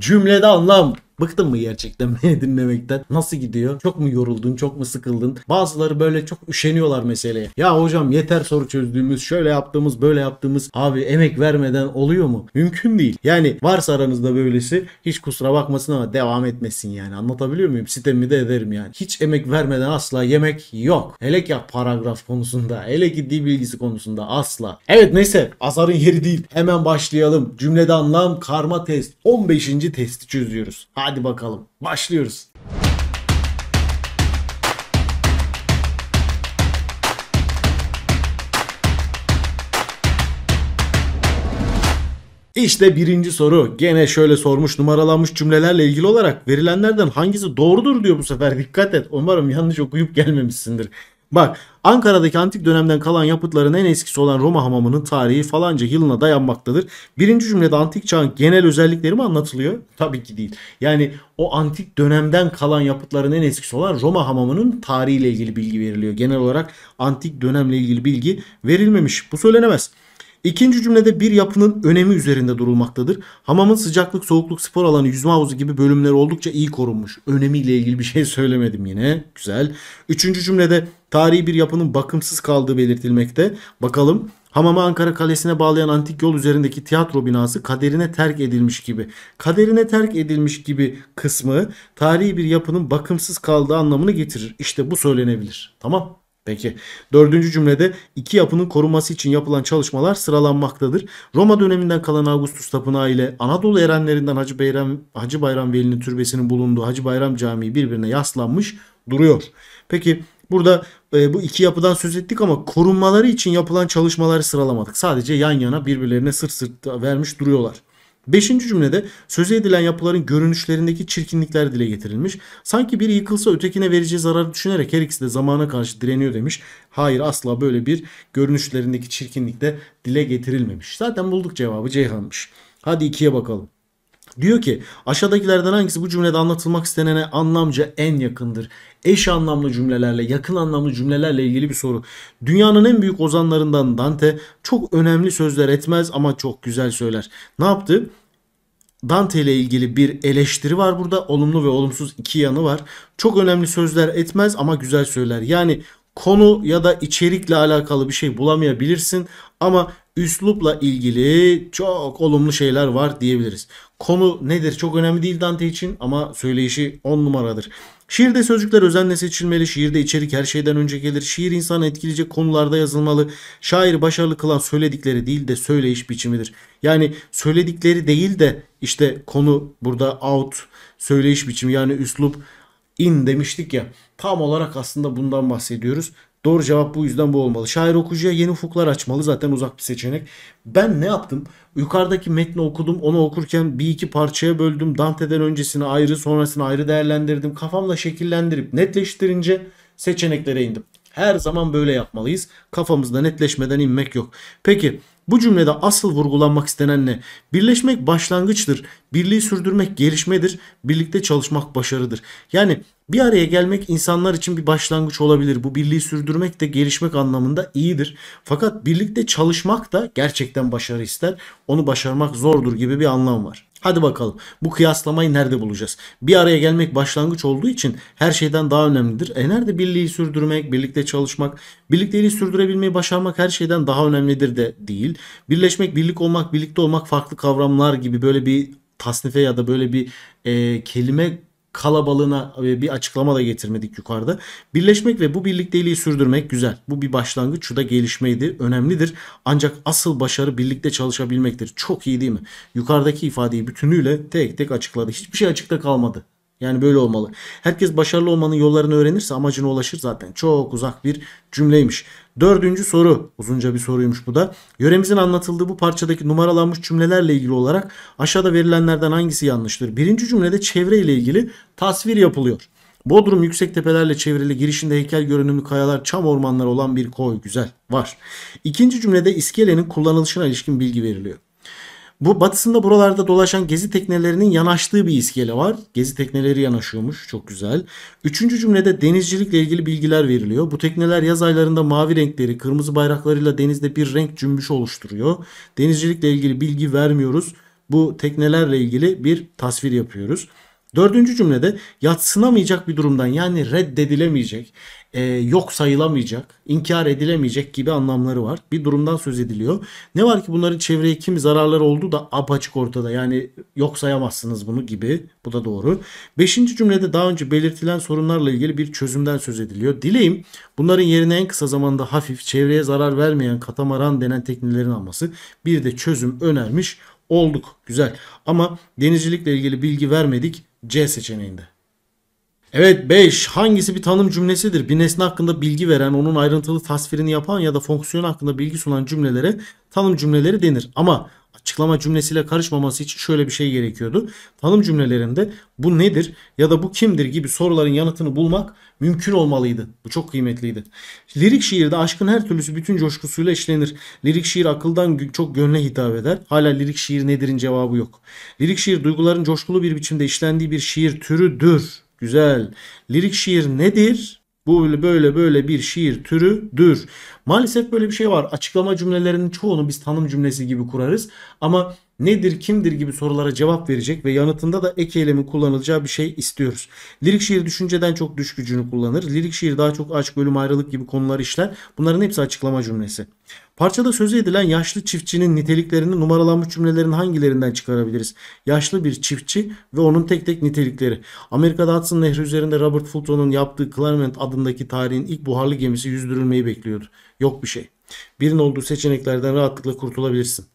Cümlede anlam. Bıktın mı gerçekten beni dinlemekten? Nasıl gidiyor? Çok mu yoruldun? Çok mu sıkıldın? Bazıları böyle çok üşeniyorlar meseleye. Ya hocam yeter soru çözdüğümüz, şöyle yaptığımız, böyle yaptığımız. Abi emek vermeden oluyor mu? Mümkün değil. Yani varsa aranızda böylesi hiç kusura bakmasın ama devam etmesin yani. Anlatabiliyor muyum? Sitemi de ederim yani. Hiç emek vermeden asla yemek yok. Hele ki paragraf konusunda, hele ki dil bilgisi konusunda asla. Evet neyse azarın yeri değil. Hemen başlayalım. Cümlede anlam karma test. 15. testi çözüyoruz. Hayır Hadi bakalım başlıyoruz. İşte birinci soru. Gene şöyle sormuş numaralanmış cümlelerle ilgili olarak verilenlerden hangisi doğrudur diyor bu sefer. Dikkat et. Umarım yanlış okuyup gelmemişsindir. Bak Ankara'daki antik dönemden kalan yapıtların en eskisi olan Roma hamamının tarihi falanca yılına dayanmaktadır. Birinci cümlede antik çağın genel özellikleri mi anlatılıyor? Tabii ki değil. Yani o antik dönemden kalan yapıtların en eskisi olan Roma hamamının tarihiyle ilgili bilgi veriliyor. Genel olarak antik dönemle ilgili bilgi verilmemiş. Bu söylenemez. İkinci cümlede bir yapının önemi üzerinde durulmaktadır. Hamamın sıcaklık, soğukluk, spor alanı, yüzme havuzu gibi bölümleri oldukça iyi korunmuş. Önemiyle ilgili bir şey söylemedim yine. Güzel. Üçüncü cümlede tarihi bir yapının bakımsız kaldığı belirtilmekte. Bakalım Hamamı Ankara Kalesi'ne bağlayan antik yol üzerindeki tiyatro binası kaderine terk edilmiş gibi. Kaderine terk edilmiş gibi kısmı tarihi bir yapının bakımsız kaldığı anlamını getirir. İşte bu söylenebilir. Tamam. Peki dördüncü cümlede iki yapının korunması için yapılan çalışmalar sıralanmaktadır. Roma döneminden kalan Augustus Tapınağı ile Anadolu erenlerinden Hacı Bayram, Hacı Bayram Veli'nin türbesinin bulunduğu Hacı Bayram Camii birbirine yaslanmış duruyor. Peki burada e, bu iki yapıdan söz ettik ama korunmaları için yapılan çalışmaları sıralamadık. Sadece yan yana birbirlerine sırt sırt vermiş duruyorlar. Beşinci cümlede söze edilen yapıların görünüşlerindeki çirkinlikler dile getirilmiş. Sanki biri yıkılsa ötekine vereceği zararı düşünerek her ikisi de zamana karşı direniyor demiş. Hayır asla böyle bir görünüşlerindeki çirkinlik de dile getirilmemiş. Zaten bulduk cevabı Ceyhan'mış. Hadi ikiye bakalım. Diyor ki aşağıdakilerden hangisi bu cümlede anlatılmak istenene anlamca en yakındır? Eş anlamlı cümlelerle, yakın anlamlı cümlelerle ilgili bir soru. Dünyanın en büyük ozanlarından Dante çok önemli sözler etmez ama çok güzel söyler. Ne yaptı? Dante ile ilgili bir eleştiri var burada. Olumlu ve olumsuz iki yanı var. Çok önemli sözler etmez ama güzel söyler. Yani konu ya da içerikle alakalı bir şey bulamayabilirsin ama üslupla ilgili çok olumlu şeyler var diyebiliriz. Konu nedir çok önemli değil Dante için ama söyleyişi on numaradır. Şiirde sözcükler özenle seçilmeli, şiirde içerik her şeyden önce gelir, şiir insanı etkileyecek konularda yazılmalı, şair başarılı kılan söyledikleri değil de söyleyiş biçimidir. Yani söyledikleri değil de işte konu burada out, söyleyiş biçimi yani üslup in demiştik ya. Tam olarak aslında bundan bahsediyoruz. Doğru cevap bu yüzden bu olmalı. Şair okuyucuya yeni ufuklar açmalı. Zaten uzak bir seçenek. Ben ne yaptım? Yukarıdaki metni okudum. Onu okurken bir iki parçaya böldüm. Dante'den öncesini ayrı sonrasını ayrı değerlendirdim. Kafamla şekillendirip netleştirince seçeneklere indim. Her zaman böyle yapmalıyız. Kafamızda netleşmeden inmek yok. Peki bu cümlede asıl vurgulanmak istenen ne? Birleşmek başlangıçtır. Birliği sürdürmek gelişmedir. Birlikte çalışmak başarıdır. Yani bir araya gelmek insanlar için bir başlangıç olabilir. Bu birliği sürdürmek de gelişmek anlamında iyidir. Fakat birlikte çalışmak da gerçekten başarı ister. Onu başarmak zordur gibi bir anlam var. Hadi bakalım bu kıyaslamayı nerede bulacağız? Bir araya gelmek başlangıç olduğu için her şeyden daha önemlidir. E nerede birliği sürdürmek, birlikte çalışmak, birlikteliği sürdürebilmeyi başarmak her şeyden daha önemlidir de değil. Birleşmek, birlik olmak, birlikte olmak farklı kavramlar gibi böyle bir tasnife ya da böyle bir e, kelime kalabalığına e, bir açıklama da getirmedik yukarıda. Birleşmek ve bu birlikteliği sürdürmek güzel. Bu bir başlangıç. Şu da gelişmeydi. Önemlidir. Ancak asıl başarı birlikte çalışabilmektir. Çok iyi değil mi? Yukarıdaki ifadeyi bütünüyle tek tek açıkladı. Hiçbir şey açıkta kalmadı. Yani böyle olmalı. Herkes başarılı olmanın yollarını öğrenirse amacına ulaşır zaten. Çok uzak bir cümleymiş. Dördüncü soru. Uzunca bir soruymuş bu da. Yöremizin anlatıldığı bu parçadaki numaralanmış cümlelerle ilgili olarak aşağıda verilenlerden hangisi yanlıştır? Birinci cümlede çevre ile ilgili tasvir yapılıyor. Bodrum yüksek tepelerle çevrili girişinde heykel görünümlü kayalar, çam ormanları olan bir koy. Güzel. Var. İkinci cümlede iskelenin kullanılışına ilişkin bilgi veriliyor. Bu batısında buralarda dolaşan gezi teknelerinin yanaştığı bir iskele var. Gezi tekneleri yanaşıyormuş. Çok güzel. Üçüncü cümlede denizcilikle ilgili bilgiler veriliyor. Bu tekneler yaz aylarında mavi renkleri, kırmızı bayraklarıyla denizde bir renk cümbüşü oluşturuyor. Denizcilikle ilgili bilgi vermiyoruz. Bu teknelerle ilgili bir tasvir yapıyoruz. Dördüncü cümlede yatsınamayacak bir durumdan yani reddedilemeyecek, e, yok sayılamayacak, inkar edilemeyecek gibi anlamları var. Bir durumdan söz ediliyor. Ne var ki bunların çevreye kim zararları oldu da apaçık ortada yani yok sayamazsınız bunu gibi. Bu da doğru. Beşinci cümlede daha önce belirtilen sorunlarla ilgili bir çözümden söz ediliyor. Dileyim bunların yerine en kısa zamanda hafif, çevreye zarar vermeyen katamaran denen teknelerin alması. Bir de çözüm önermiş olduk. Güzel. Ama denizcilikle ilgili bilgi vermedik. C seçeneğinde. Evet 5. Hangisi bir tanım cümlesidir? Bir nesne hakkında bilgi veren, onun ayrıntılı tasvirini yapan ya da fonksiyon hakkında bilgi sunan cümlelere tanım cümleleri denir. Ama açıklama cümlesiyle karışmaması için şöyle bir şey gerekiyordu. Tanım cümlelerinde bu nedir ya da bu kimdir gibi soruların yanıtını bulmak mümkün olmalıydı. Bu çok kıymetliydi. Lirik şiirde aşkın her türlüsü bütün coşkusuyla işlenir. Lirik şiir akıldan çok gönle hitap eder. Hala lirik şiir nedirin cevabı yok. Lirik şiir duyguların coşkulu bir biçimde işlendiği bir şiir türüdür. Güzel. Lirik şiir nedir? Bu böyle böyle böyle bir şiir türüdür. Maalesef böyle bir şey var. Açıklama cümlelerinin çoğunu biz tanım cümlesi gibi kurarız. Ama nedir, kimdir gibi sorulara cevap verecek ve yanıtında da ek eylemin kullanılacağı bir şey istiyoruz. Lirik şiir düşünceden çok düş gücünü kullanır. Lirik şiir daha çok aşk, ölüm, ayrılık gibi konular işler. Bunların hepsi açıklama cümlesi. Parçada sözü edilen yaşlı çiftçinin niteliklerini numaralanmış cümlelerin hangilerinden çıkarabiliriz? Yaşlı bir çiftçi ve onun tek tek nitelikleri. Amerika'da Hudson Nehri üzerinde Robert Fulton'un yaptığı Claremont adındaki tarihin ilk buharlı gemisi yüzdürülmeyi bekliyordu. Yok bir şey. Birin olduğu seçeneklerden rahatlıkla kurtulabilirsin.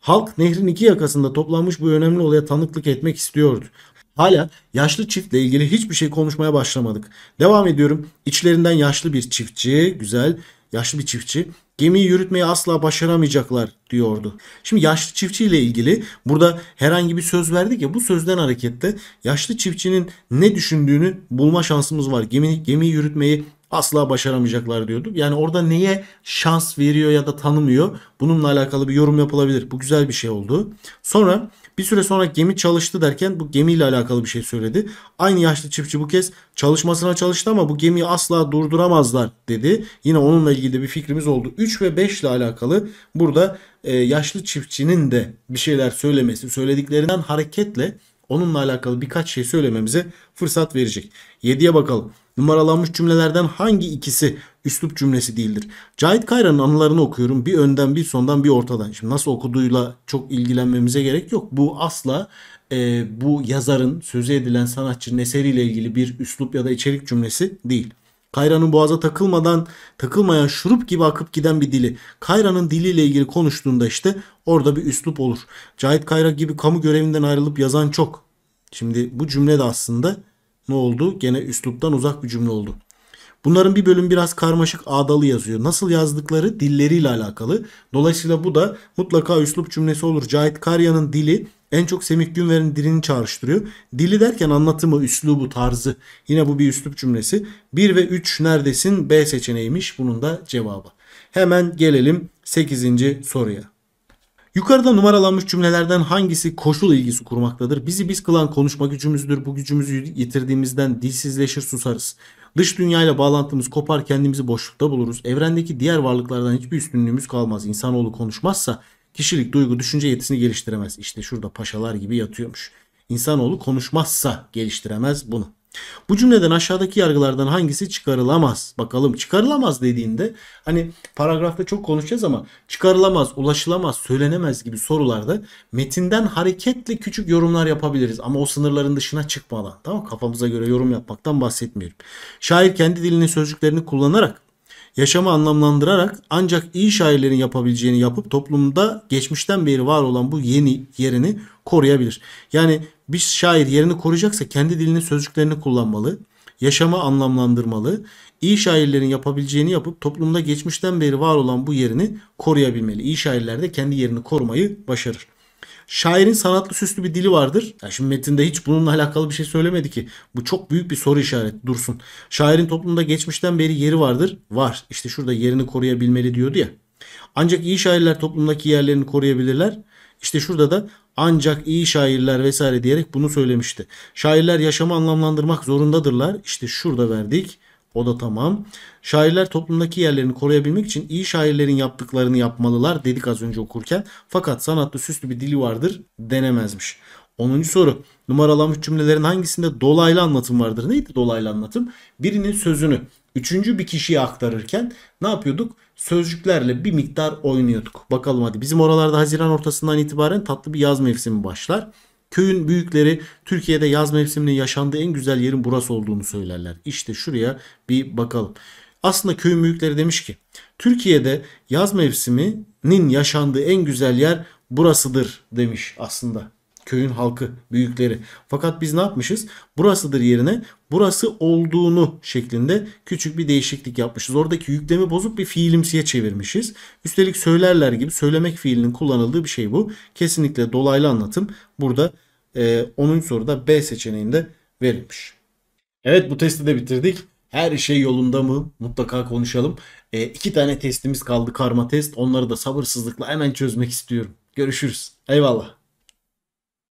Halk nehrin iki yakasında toplanmış bu önemli olaya tanıklık etmek istiyordu. Hala yaşlı çiftle ilgili hiçbir şey konuşmaya başlamadık. Devam ediyorum. İçlerinden yaşlı bir çiftçi, güzel yaşlı bir çiftçi gemiyi yürütmeyi asla başaramayacaklar diyordu. Şimdi yaşlı çiftçi ile ilgili burada herhangi bir söz verdik ya bu sözden harekette yaşlı çiftçinin ne düşündüğünü bulma şansımız var. Gemi, gemiyi yürütmeyi asla başaramayacaklar diyorduk. Yani orada neye şans veriyor ya da tanımıyor bununla alakalı bir yorum yapılabilir. Bu güzel bir şey oldu. Sonra bir süre sonra gemi çalıştı derken bu gemiyle alakalı bir şey söyledi. Aynı yaşlı çiftçi bu kez çalışmasına çalıştı ama bu gemiyi asla durduramazlar dedi. Yine onunla ilgili de bir fikrimiz oldu. 3 ve 5 ile alakalı burada e, yaşlı çiftçinin de bir şeyler söylemesi, söylediklerinden hareketle onunla alakalı birkaç şey söylememize fırsat verecek. 7'ye bakalım. Numaralanmış cümlelerden hangi ikisi üslup cümlesi değildir? Cahit Kayra'nın anılarını okuyorum. Bir önden bir sondan bir ortadan. Şimdi nasıl okuduğuyla çok ilgilenmemize gerek yok. Bu asla e, bu yazarın sözü edilen sanatçının eseriyle ilgili bir üslup ya da içerik cümlesi değil. Kayra'nın boğaza takılmadan takılmayan şurup gibi akıp giden bir dili. Kayra'nın diliyle ilgili konuştuğunda işte orada bir üslup olur. Cahit Kayra gibi kamu görevinden ayrılıp yazan çok. Şimdi bu cümle de aslında ne oldu? Gene üsluptan uzak bir cümle oldu. Bunların bir bölüm biraz karmaşık ağdalı yazıyor. Nasıl yazdıkları dilleriyle alakalı. Dolayısıyla bu da mutlaka üslup cümlesi olur. Cahit Karya'nın dili en çok Semih Günver'in dilini çağrıştırıyor. Dili derken anlatımı, üslubu, tarzı. Yine bu bir üslup cümlesi. 1 ve 3 neredesin? B seçeneğiymiş. Bunun da cevabı. Hemen gelelim 8. soruya. Yukarıda numaralanmış cümlelerden hangisi koşul ilgisi kurmaktadır? Bizi biz kılan konuşma gücümüzdür. Bu gücümüzü yitirdiğimizden dilsizleşir susarız. Dış dünyayla bağlantımız kopar kendimizi boşlukta buluruz. Evrendeki diğer varlıklardan hiçbir üstünlüğümüz kalmaz. İnsanoğlu konuşmazsa kişilik, duygu, düşünce yetisini geliştiremez. İşte şurada paşalar gibi yatıyormuş. İnsanoğlu konuşmazsa geliştiremez bunu. Bu cümleden aşağıdaki yargılardan hangisi çıkarılamaz? Bakalım çıkarılamaz dediğinde hani paragrafta çok konuşacağız ama çıkarılamaz, ulaşılamaz, söylenemez gibi sorularda metinden hareketle küçük yorumlar yapabiliriz ama o sınırların dışına çıkmadan tamam kafamıza göre yorum yapmaktan bahsetmiyorum. Şair kendi dilinin sözcüklerini kullanarak yaşamı anlamlandırarak ancak iyi şairlerin yapabileceğini yapıp toplumda geçmişten beri var olan bu yeni yerini koruyabilir. Yani bir şair yerini koruyacaksa kendi dilinin sözcüklerini kullanmalı, yaşamı anlamlandırmalı, iyi şairlerin yapabileceğini yapıp toplumda geçmişten beri var olan bu yerini koruyabilmeli. İyi şairler de kendi yerini korumayı başarır. Şairin sanatlı süslü bir dili vardır. Ya şimdi metinde hiç bununla alakalı bir şey söylemedi ki. Bu çok büyük bir soru işareti dursun. Şairin toplumda geçmişten beri yeri vardır. Var. İşte şurada yerini koruyabilmeli diyordu ya. Ancak iyi şairler toplumdaki yerlerini koruyabilirler. İşte şurada da ancak iyi şairler vesaire diyerek bunu söylemişti. Şairler yaşamı anlamlandırmak zorundadırlar. İşte şurada verdik. O da tamam. Şairler toplumdaki yerlerini koruyabilmek için iyi şairlerin yaptıklarını yapmalılar dedik az önce okurken. Fakat sanatta süslü bir dili vardır denemezmiş. 10. soru. Numaralanmış cümlelerin hangisinde dolaylı anlatım vardır? Neydi dolaylı anlatım? Birinin sözünü üçüncü bir kişiye aktarırken ne yapıyorduk? Sözcüklerle bir miktar oynuyorduk. Bakalım hadi. Bizim oralarda Haziran ortasından itibaren tatlı bir yaz mevsimi başlar. Köyün büyükleri Türkiye'de yaz mevsiminin yaşandığı en güzel yerin burası olduğunu söylerler. İşte şuraya bir bakalım. Aslında köyün büyükleri demiş ki Türkiye'de yaz mevsiminin yaşandığı en güzel yer burasıdır demiş aslında köyün halkı, büyükleri. Fakat biz ne yapmışız? Burasıdır yerine burası olduğunu şeklinde küçük bir değişiklik yapmışız. Oradaki yüklemi bozuk bir fiilimsiye çevirmişiz. Üstelik söylerler gibi söylemek fiilinin kullanıldığı bir şey bu. Kesinlikle dolaylı anlatım burada e, 10. soruda B seçeneğinde verilmiş. Evet bu testi de bitirdik. Her şey yolunda mı? Mutlaka konuşalım. E, iki tane testimiz kaldı karma test. Onları da sabırsızlıkla hemen çözmek istiyorum. Görüşürüz. Eyvallah.